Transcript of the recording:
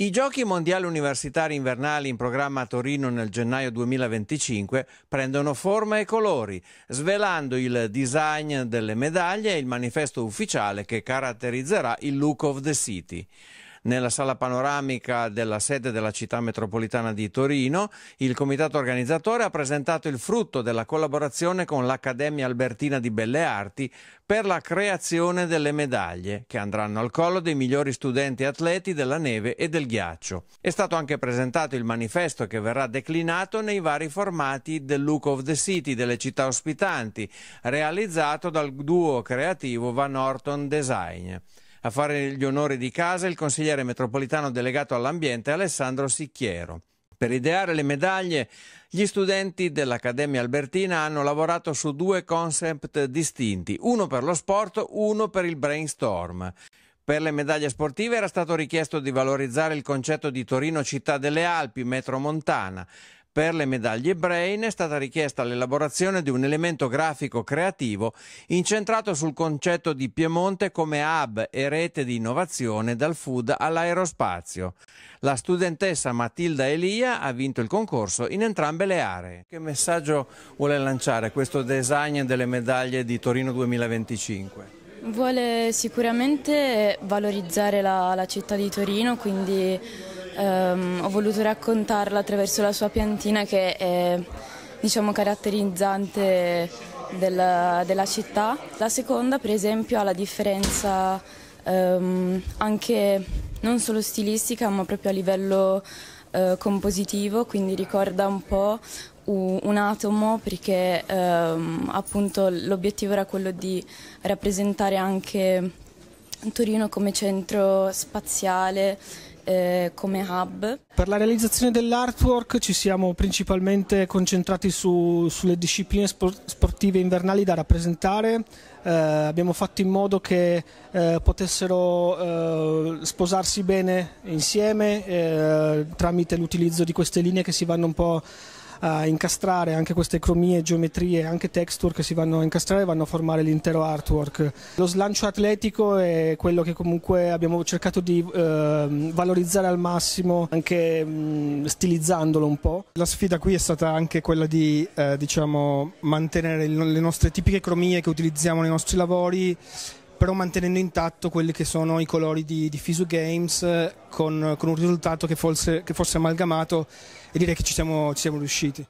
I giochi mondiali universitari invernali in programma a Torino nel gennaio 2025 prendono forma e colori, svelando il design delle medaglie e il manifesto ufficiale che caratterizzerà il Look of the City nella sala panoramica della sede della città metropolitana di Torino. Il comitato organizzatore ha presentato il frutto della collaborazione con l'Accademia Albertina di Belle Arti per la creazione delle medaglie che andranno al collo dei migliori studenti atleti della neve e del ghiaccio. È stato anche presentato il manifesto che verrà declinato nei vari formati del Look of the City delle città ospitanti, realizzato dal duo creativo Van Orton Design. A fare gli onori di casa il consigliere metropolitano delegato all'ambiente Alessandro Sicchiero. Per ideare le medaglie, gli studenti dell'Accademia Albertina hanno lavorato su due concept distinti, uno per lo sport, uno per il brainstorm. Per le medaglie sportive era stato richiesto di valorizzare il concetto di Torino città delle Alpi, metromontana per le medaglie Brain è stata richiesta l'elaborazione di un elemento grafico creativo incentrato sul concetto di Piemonte come hub e rete di innovazione dal food all'aerospazio. La studentessa Matilda Elia ha vinto il concorso in entrambe le aree. Che messaggio vuole lanciare questo design delle medaglie di Torino 2025? Vuole sicuramente valorizzare la, la città di Torino, quindi ehm, ho voluto raccontarla attraverso la sua piantina che è diciamo, caratterizzante della, della, città. La seconda per esempio ha la differenza ehm, anche non solo stilistica ma proprio a livello eh, compositivo, quindi ricorda un po' un atomo perché ehm, appunto l'obiettivo era quello di rappresentare anche Torino come centro spaziale eh, come hub. Per la realizzazione dell'artwork ci siamo principalmente concentrati su, sulle discipline sportive invernali da rappresentare, eh, abbiamo fatto in modo che eh, potessero eh, sposarsi bene insieme eh, tramite l'utilizzo di queste linee che si vanno un po' a incastrare anche queste cromie, geometrie, anche texture che si vanno a incastrare e vanno a formare l'intero artwork. Lo slancio atletico è quello che comunque abbiamo cercato di eh, valorizzare al massimo, anche mh, stilizzandolo un po'. La sfida qui è stata anche quella di eh, diciamo, mantenere le nostre tipiche cromie che utilizziamo nei nostri lavori però mantenendo intatto quelli che sono i colori di, di Fisu Games eh, con, con, un risultato che fosse, che fosse amalgamato e direi che ci siamo, ci siamo riusciti.